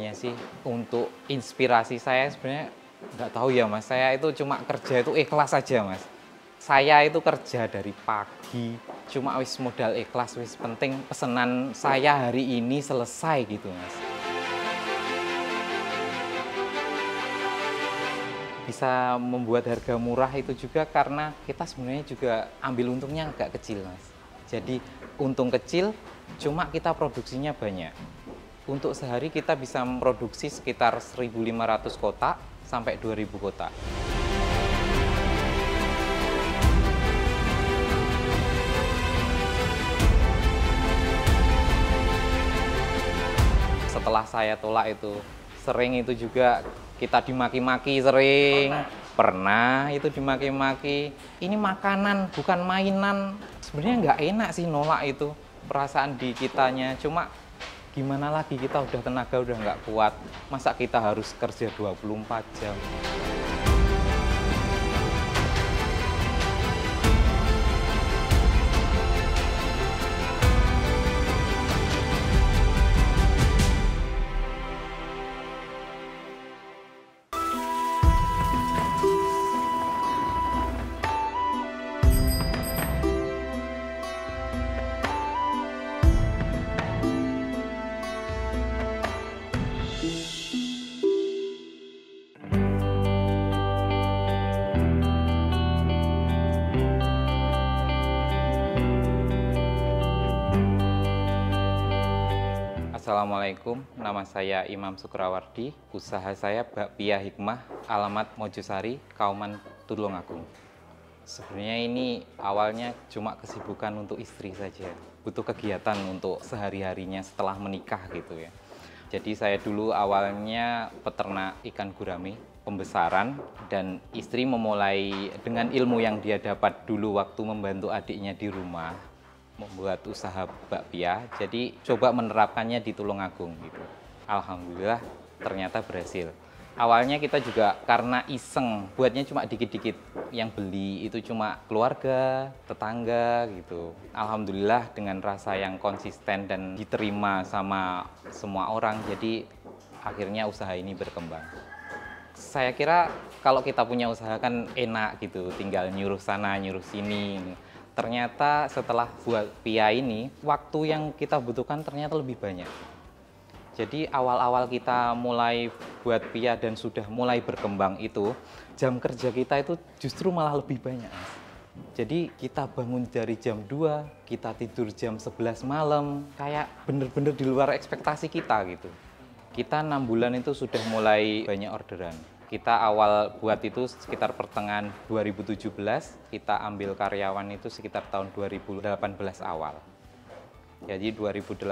sebenarnya sih untuk inspirasi saya sebenarnya nggak tahu ya mas saya itu cuma kerja itu ikhlas aja mas saya itu kerja dari pagi cuma wis modal ikhlas wis penting pesanan saya hari ini selesai gitu mas bisa membuat harga murah itu juga karena kita sebenarnya juga ambil untungnya nggak kecil mas jadi untung kecil cuma kita produksinya banyak untuk sehari kita bisa memproduksi sekitar 1.500 kotak sampai 2.000 kotak. Setelah saya tolak itu, sering itu juga kita dimaki-maki sering. Pernah itu dimaki-maki. Ini makanan, bukan mainan. Sebenarnya nggak enak sih nolak itu perasaan di kitanya. Cuma gimana lagi kita udah tenaga udah nggak kuat masa kita harus kerja 24 jam Assalamualaikum, nama saya Imam Sukrawardi. Usaha saya Bakpia Hikmah, alamat Mojosari, Kauman Tulungagung. Sebenarnya ini awalnya cuma kesibukan untuk istri saja. Butuh kegiatan untuk sehari-harinya setelah menikah gitu ya. Jadi saya dulu awalnya peternak ikan gurame, pembesaran, dan istri memulai dengan ilmu yang dia dapat dulu waktu membantu adiknya di rumah membuat usaha bakpia, jadi coba menerapkannya di Tulungagung gitu. Alhamdulillah ternyata berhasil. Awalnya kita juga karena iseng, buatnya cuma dikit-dikit. Yang beli itu cuma keluarga, tetangga gitu. Alhamdulillah dengan rasa yang konsisten dan diterima sama semua orang, jadi akhirnya usaha ini berkembang. Saya kira kalau kita punya usaha kan enak gitu, tinggal nyuruh sana, nyuruh sini ternyata setelah buat PIA ini, waktu yang kita butuhkan ternyata lebih banyak. Jadi awal-awal kita mulai buat PIA dan sudah mulai berkembang itu, jam kerja kita itu justru malah lebih banyak. Jadi kita bangun dari jam 2, kita tidur jam 11 malam, kayak bener-bener di luar ekspektasi kita gitu. Kita enam bulan itu sudah mulai banyak orderan kita awal buat itu sekitar pertengahan 2017, kita ambil karyawan itu sekitar tahun 2018 awal. Jadi 2018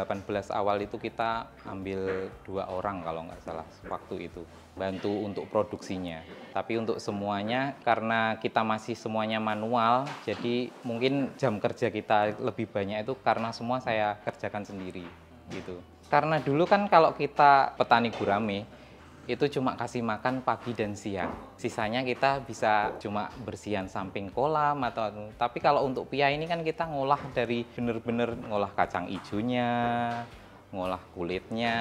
awal itu kita ambil dua orang kalau nggak salah waktu itu bantu untuk produksinya. Tapi untuk semuanya karena kita masih semuanya manual, jadi mungkin jam kerja kita lebih banyak itu karena semua saya kerjakan sendiri gitu. Karena dulu kan kalau kita petani gurame, itu cuma kasih makan pagi dan siang. Sisanya kita bisa cuma bersihan samping kolam atau tapi kalau untuk pia ini kan kita ngolah dari bener-bener ngolah kacang ijunya, ngolah kulitnya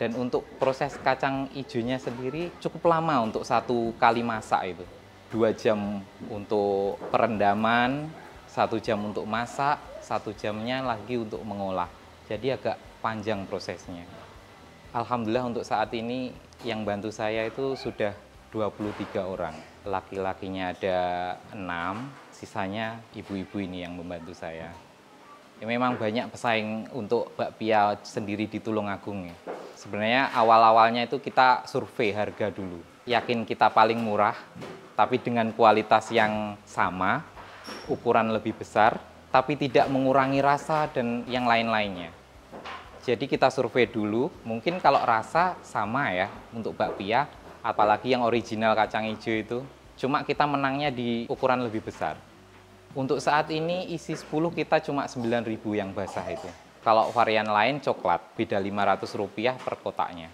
dan untuk proses kacang ijunya sendiri cukup lama untuk satu kali masak itu. Dua jam untuk perendaman, satu jam untuk masak, satu jamnya lagi untuk mengolah. Jadi agak panjang prosesnya. Alhamdulillah untuk saat ini yang bantu saya itu sudah 23 orang. Laki-lakinya ada 6, sisanya ibu-ibu ini yang membantu saya. Ya, memang banyak pesaing untuk Pia sendiri di Tulungagung. Ya. Sebenarnya awal-awalnya itu kita survei harga dulu. Yakin kita paling murah, tapi dengan kualitas yang sama, ukuran lebih besar, tapi tidak mengurangi rasa dan yang lain-lainnya. Jadi kita survei dulu, mungkin kalau rasa sama ya untuk bakpia, apalagi yang original kacang hijau itu. Cuma kita menangnya di ukuran lebih besar. Untuk saat ini isi 10 kita cuma 9.000 yang basah itu. Kalau varian lain coklat, beda 500 rupiah per kotaknya.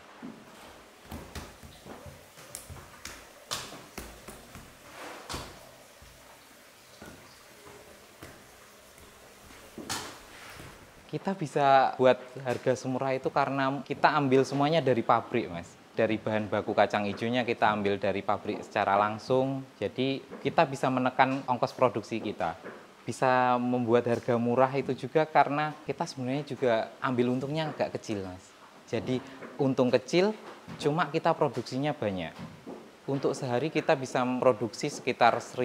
kita bisa buat harga semurah itu karena kita ambil semuanya dari pabrik, Mas. Dari bahan baku kacang hijaunya kita ambil dari pabrik secara langsung. Jadi kita bisa menekan ongkos produksi kita. Bisa membuat harga murah itu juga karena kita sebenarnya juga ambil untungnya agak kecil, Mas. Jadi untung kecil, cuma kita produksinya banyak. Untuk sehari kita bisa produksi sekitar 1.500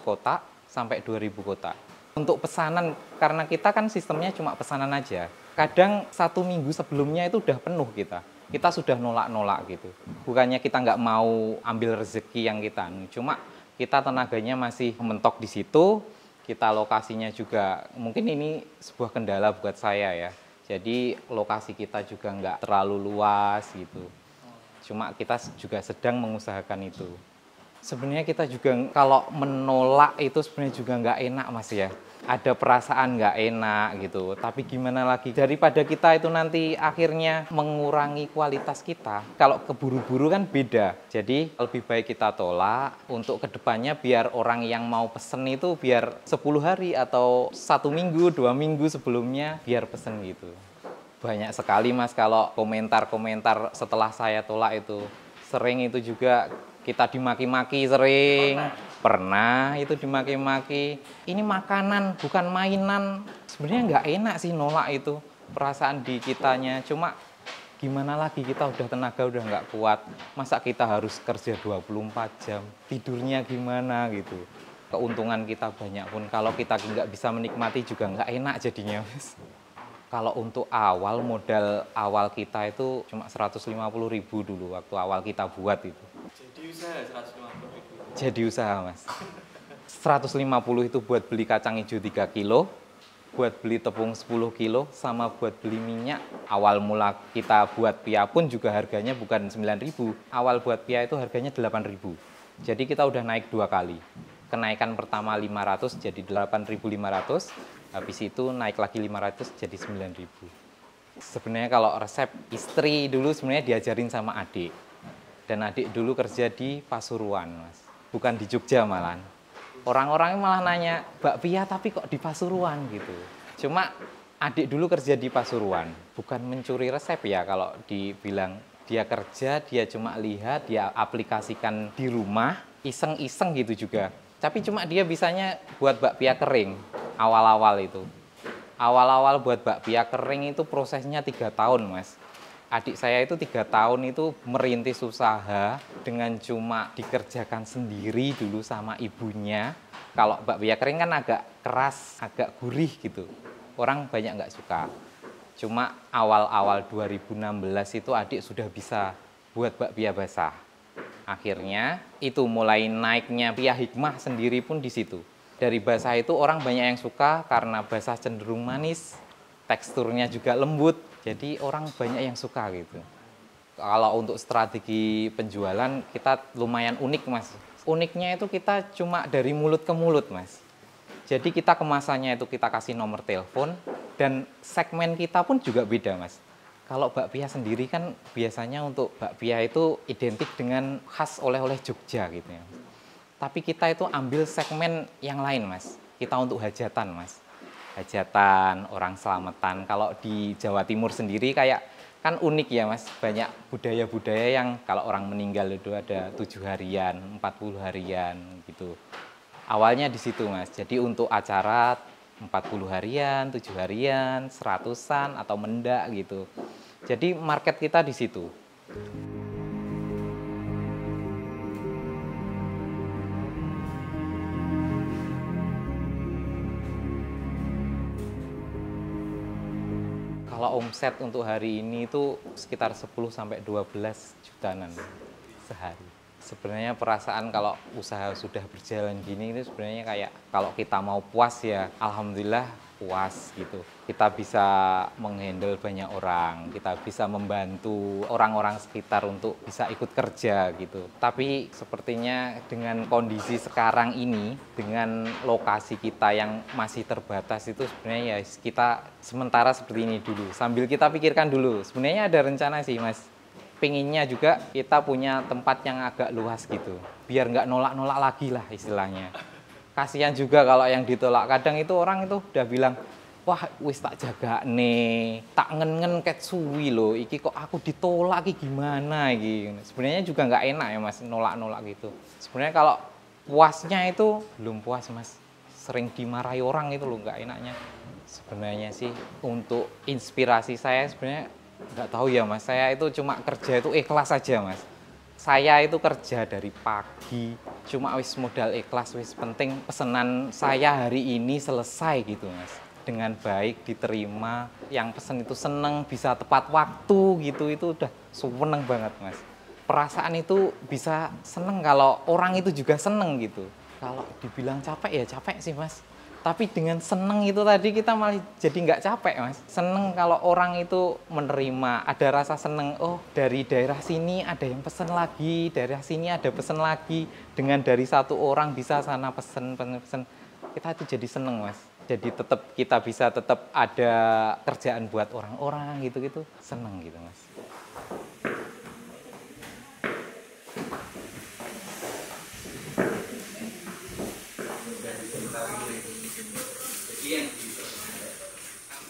kotak sampai 2.000 kotak untuk pesanan karena kita kan sistemnya cuma pesanan aja. Kadang satu minggu sebelumnya itu udah penuh kita. Kita sudah nolak-nolak gitu. Bukannya kita nggak mau ambil rezeki yang kita, anu, cuma kita tenaganya masih mentok di situ. Kita lokasinya juga mungkin ini sebuah kendala buat saya ya. Jadi lokasi kita juga nggak terlalu luas gitu. Cuma kita juga sedang mengusahakan itu sebenarnya kita juga kalau menolak itu sebenarnya juga nggak enak mas ya ada perasaan nggak enak gitu. Tapi gimana lagi daripada kita itu nanti akhirnya mengurangi kualitas kita. Kalau keburu-buru kan beda. Jadi lebih baik kita tolak untuk kedepannya biar orang yang mau pesen itu biar 10 hari atau satu minggu, dua minggu sebelumnya biar pesen gitu. Banyak sekali mas kalau komentar-komentar setelah saya tolak itu. Sering itu juga kita dimaki-maki sering pernah itu dimaki-maki ini makanan bukan mainan sebenarnya nggak enak sih nolak itu perasaan di kitanya cuma gimana lagi kita udah tenaga udah nggak kuat masa kita harus kerja 24 jam tidurnya gimana gitu keuntungan kita banyak pun kalau kita nggak bisa menikmati juga nggak enak jadinya mas kalau untuk awal modal awal kita itu cuma 150 ribu dulu waktu awal kita buat itu jadi usaha 150 jadi usaha mas 150 itu buat beli kacang hijau 3 kilo buat beli tepung 10 kilo sama buat beli minyak awal mula kita buat pia pun juga harganya bukan 9000 awal buat pia itu harganya 8000 jadi kita udah naik dua kali kenaikan pertama 500 jadi 8500 habis itu naik lagi 500 jadi 9000 sebenarnya kalau resep istri dulu sebenarnya diajarin sama adik dan adik dulu kerja di Pasuruan mas bukan di Jogja malah. Orang-orang malah nanya pia tapi kok di Pasuruan gitu. Cuma adik dulu kerja di Pasuruan, bukan mencuri resep ya kalau dibilang dia kerja, dia cuma lihat, dia aplikasikan di rumah, iseng-iseng gitu juga. Tapi cuma dia bisanya buat bakpia kering awal-awal itu. Awal-awal buat bakpia kering itu prosesnya tiga tahun, Mas adik saya itu tiga tahun itu merintis usaha dengan cuma dikerjakan sendiri dulu sama ibunya. Kalau bakpia kering kan agak keras, agak gurih gitu. Orang banyak nggak suka. Cuma awal-awal 2016 itu adik sudah bisa buat bakpia basah. Akhirnya itu mulai naiknya pia hikmah sendiri pun di situ. Dari basah itu orang banyak yang suka karena basah cenderung manis, teksturnya juga lembut, jadi orang banyak yang suka gitu. Kalau untuk strategi penjualan kita lumayan unik mas. Uniknya itu kita cuma dari mulut ke mulut mas. Jadi kita kemasannya itu kita kasih nomor telepon dan segmen kita pun juga beda mas. Kalau bakpia sendiri kan biasanya untuk bakpia itu identik dengan khas oleh-oleh Jogja gitu ya. Tapi kita itu ambil segmen yang lain mas. Kita untuk hajatan mas hajatan, orang selamatan. Kalau di Jawa Timur sendiri kayak kan unik ya mas, banyak budaya-budaya yang kalau orang meninggal itu ada tujuh harian, empat puluh harian gitu. Awalnya di situ mas, jadi untuk acara empat puluh harian, tujuh harian, seratusan atau mendak gitu. Jadi market kita di situ. omset untuk hari ini itu sekitar 10 sampai 12 jutaan sehari. Sebenarnya perasaan kalau usaha sudah berjalan gini itu sebenarnya kayak kalau kita mau puas ya alhamdulillah puas gitu. Kita bisa menghandle banyak orang, kita bisa membantu orang-orang sekitar untuk bisa ikut kerja gitu. Tapi sepertinya dengan kondisi sekarang ini, dengan lokasi kita yang masih terbatas itu sebenarnya ya kita sementara seperti ini dulu. Sambil kita pikirkan dulu, sebenarnya ada rencana sih mas pinginnya juga kita punya tempat yang agak luas gitu biar nggak nolak-nolak lagi lah istilahnya kasihan juga kalau yang ditolak kadang itu orang itu udah bilang wah wis tak jaga nih tak ngen-ngen suwi lo iki kok aku ditolak iki gimana iki sebenarnya juga nggak enak ya mas nolak-nolak gitu sebenarnya kalau puasnya itu belum puas mas sering dimarahi orang itu loh nggak enaknya sebenarnya sih untuk inspirasi saya sebenarnya nggak tahu ya mas saya itu cuma kerja itu ikhlas aja mas saya itu kerja dari pagi cuma wis modal ikhlas wis penting pesanan saya hari ini selesai gitu mas dengan baik diterima yang pesen itu seneng bisa tepat waktu gitu itu udah seneng banget mas perasaan itu bisa seneng kalau orang itu juga seneng gitu kalau dibilang capek ya capek sih mas tapi dengan seneng itu tadi kita malah jadi nggak capek mas seneng kalau orang itu menerima ada rasa seneng oh dari daerah sini ada yang pesen lagi daerah sini ada pesen lagi dengan dari satu orang bisa sana pesen pesen, pesen. kita itu jadi seneng mas jadi tetap kita bisa tetap ada kerjaan buat orang-orang gitu gitu seneng gitu mas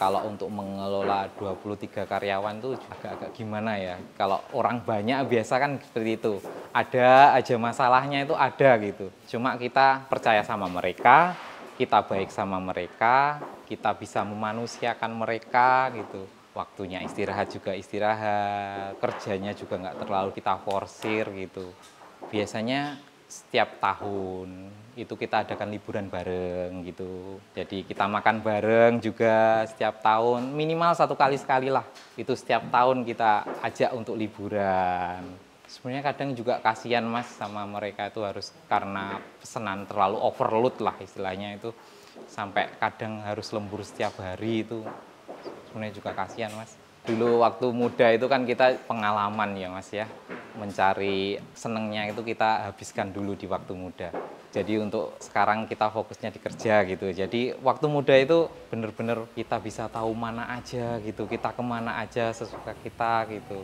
kalau untuk mengelola 23 karyawan tuh agak-agak gimana ya. Kalau orang banyak biasa kan seperti itu. Ada aja masalahnya itu ada gitu. Cuma kita percaya sama mereka, kita baik sama mereka, kita bisa memanusiakan mereka gitu. Waktunya istirahat juga istirahat, kerjanya juga nggak terlalu kita forsir gitu. Biasanya setiap tahun itu kita adakan liburan bareng gitu. Jadi kita makan bareng juga setiap tahun minimal satu kali sekali lah. Itu setiap tahun kita ajak untuk liburan. Sebenarnya kadang juga kasihan mas sama mereka itu harus karena pesanan terlalu overload lah istilahnya itu sampai kadang harus lembur setiap hari itu sebenarnya juga kasihan mas dulu waktu muda itu kan kita pengalaman ya mas ya mencari senengnya itu kita habiskan dulu di waktu muda jadi untuk sekarang kita fokusnya di kerja gitu. Jadi waktu muda itu bener-bener kita bisa tahu mana aja gitu, kita kemana aja sesuka kita gitu.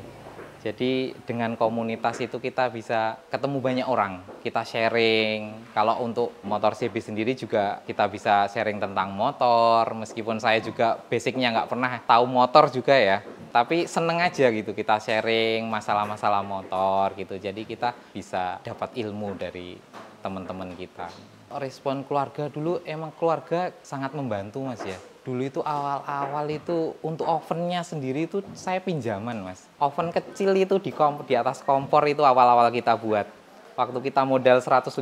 Jadi dengan komunitas itu kita bisa ketemu banyak orang, kita sharing. Kalau untuk motor CB sendiri juga kita bisa sharing tentang motor, meskipun saya juga basicnya nggak pernah tahu motor juga ya. Tapi seneng aja gitu kita sharing masalah-masalah motor gitu. Jadi kita bisa dapat ilmu dari teman-teman kita. Respon keluarga dulu emang keluarga sangat membantu mas ya. Dulu itu awal-awal itu untuk ovennya sendiri itu saya pinjaman mas. Oven kecil itu di, kompor, di atas kompor itu awal-awal kita buat. Waktu kita modal 150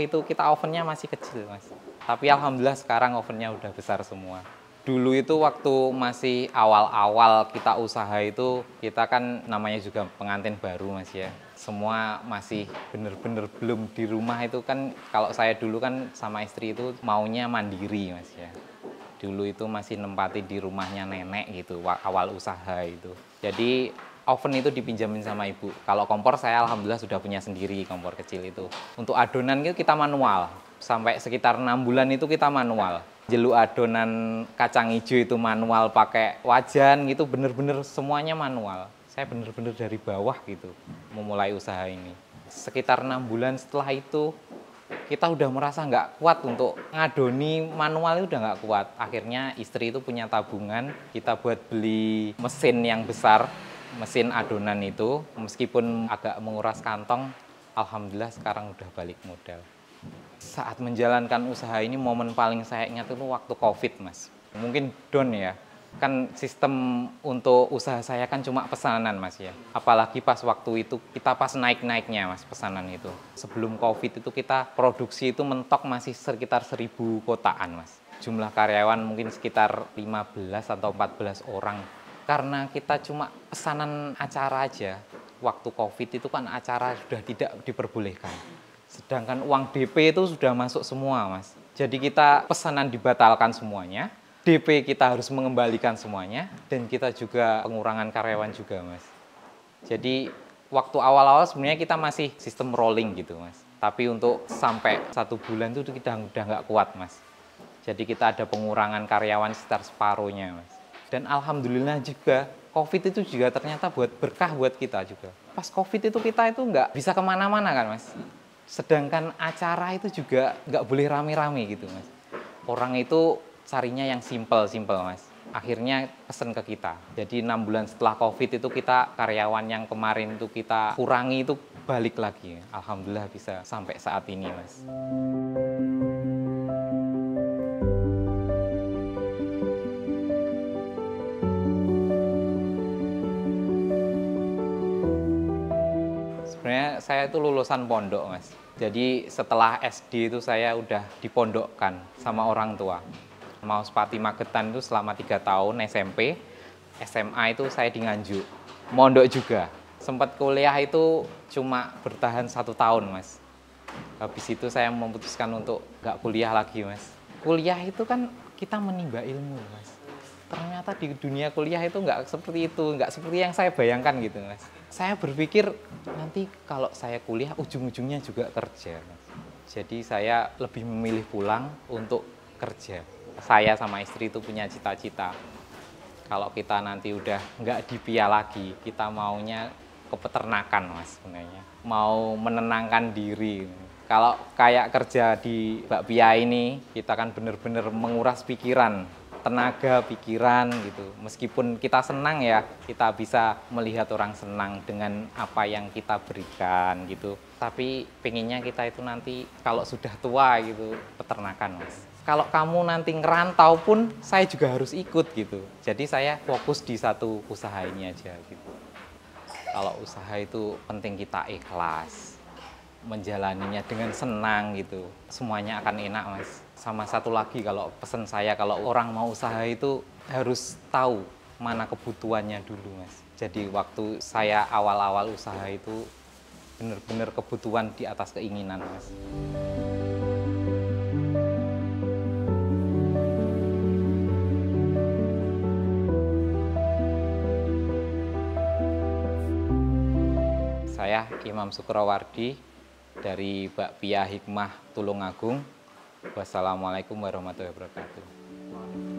itu kita ovennya masih kecil mas. Tapi alhamdulillah sekarang ovennya udah besar semua dulu itu waktu masih awal-awal kita usaha itu kita kan namanya juga pengantin baru mas ya semua masih benar-benar belum di rumah itu kan kalau saya dulu kan sama istri itu maunya mandiri mas ya dulu itu masih nempati di rumahnya nenek gitu awal usaha itu jadi oven itu dipinjamin sama ibu kalau kompor saya alhamdulillah sudah punya sendiri kompor kecil itu untuk adonan itu kita manual sampai sekitar enam bulan itu kita manual jelu adonan kacang hijau itu manual pakai wajan gitu bener-bener semuanya manual saya benar-benar dari bawah gitu memulai usaha ini. Sekitar enam bulan setelah itu kita udah merasa nggak kuat untuk ngadoni manual itu udah nggak kuat. Akhirnya istri itu punya tabungan, kita buat beli mesin yang besar, mesin adonan itu. Meskipun agak menguras kantong, alhamdulillah sekarang udah balik modal. Saat menjalankan usaha ini momen paling saya ingat itu waktu Covid, Mas. Mungkin down ya, kan sistem untuk usaha saya kan cuma pesanan mas ya apalagi pas waktu itu kita pas naik-naiknya mas pesanan itu sebelum covid itu kita produksi itu mentok masih sekitar seribu kotaan mas jumlah karyawan mungkin sekitar 15 atau 14 orang karena kita cuma pesanan acara aja waktu covid itu kan acara sudah tidak diperbolehkan sedangkan uang DP itu sudah masuk semua mas jadi kita pesanan dibatalkan semuanya DP kita harus mengembalikan semuanya dan kita juga pengurangan karyawan juga mas. Jadi waktu awal-awal sebenarnya kita masih sistem rolling gitu mas. Tapi untuk sampai satu bulan itu kita udah nggak kuat mas. Jadi kita ada pengurangan karyawan sekitar separuhnya mas. Dan alhamdulillah juga COVID itu juga ternyata buat berkah buat kita juga. Pas COVID itu kita itu nggak bisa kemana-mana kan mas. Sedangkan acara itu juga nggak boleh rame-rame gitu mas. Orang itu carinya yang simple-simple mas. Akhirnya pesen ke kita. Jadi enam bulan setelah COVID itu kita karyawan yang kemarin itu kita kurangi itu balik lagi. Alhamdulillah bisa sampai saat ini mas. Sebenarnya saya itu lulusan pondok mas. Jadi setelah SD itu saya udah dipondokkan sama orang tua mau Sepati Magetan itu selama tiga tahun SMP SMA itu saya di Nganjuk mondok juga sempat kuliah itu cuma bertahan satu tahun mas habis itu saya memutuskan untuk nggak kuliah lagi mas kuliah itu kan kita menimba ilmu mas ternyata di dunia kuliah itu nggak seperti itu, nggak seperti yang saya bayangkan gitu mas. Saya berpikir nanti kalau saya kuliah ujung-ujungnya juga kerja. Mas. Jadi saya lebih memilih pulang untuk kerja saya sama istri itu punya cita-cita kalau kita nanti udah nggak di pia lagi kita maunya ke peternakan mas sebenarnya mau menenangkan diri kalau kayak kerja di bakpia ini kita kan bener-bener menguras pikiran tenaga pikiran gitu meskipun kita senang ya kita bisa melihat orang senang dengan apa yang kita berikan gitu tapi pengennya kita itu nanti kalau sudah tua gitu peternakan mas kalau kamu nanti ngerantau pun saya juga harus ikut gitu. Jadi saya fokus di satu usaha ini aja gitu. Kalau usaha itu penting kita ikhlas, menjalaninya dengan senang gitu. Semuanya akan enak mas. Sama satu lagi kalau pesan saya kalau orang mau usaha itu harus tahu mana kebutuhannya dulu mas. Jadi waktu saya awal-awal usaha itu benar-benar kebutuhan di atas keinginan mas. Imam Sukrawardi dari Bakpia Hikmah Tulungagung. Wassalamualaikum warahmatullahi wabarakatuh.